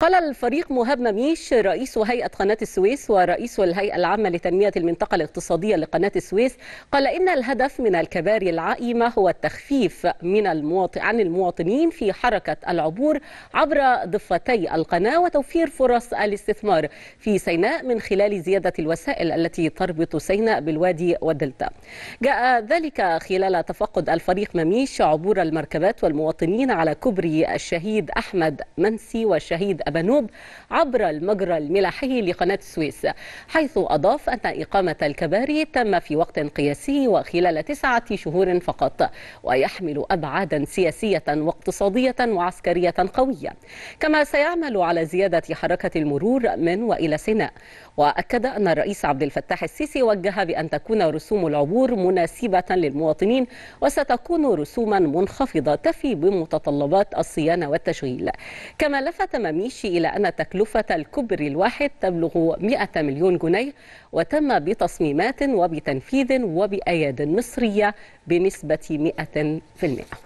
قال الفريق مهاب مميش رئيس هيئة قناة السويس ورئيس الهيئة العامة لتنمية المنطقة الاقتصادية لقناة السويس قال إن الهدف من الكباري العائمة هو التخفيف من المواطن عن المواطنين في حركة العبور عبر ضفتي القناة وتوفير فرص الاستثمار في سيناء من خلال زيادة الوسائل التي تربط سيناء بالوادي والدلتا جاء ذلك خلال تفقد الفريق مميش عبور المركبات والمواطنين على كبري الشهيد أحمد منسي والشهيد أبانوب عبر المجرى الملاحي لقناة السويس حيث أضاف أن إقامة الكباري تم في وقت قياسي وخلال تسعة شهور فقط ويحمل أبعادا سياسية واقتصادية وعسكرية قوية كما سيعمل على زيادة حركة المرور من وإلى سيناء وأكد أن الرئيس عبد الفتاح السيسي وجه بأن تكون رسوم العبور مناسبة للمواطنين وستكون رسوما منخفضة تفي بمتطلبات الصيانة والتشغيل كما لفت مميشي إلى أن تكلفة الكبر الواحد تبلغ 100 مليون جنيه وتم بتصميمات وبتنفيذ وبأياد مصرية بنسبة 100%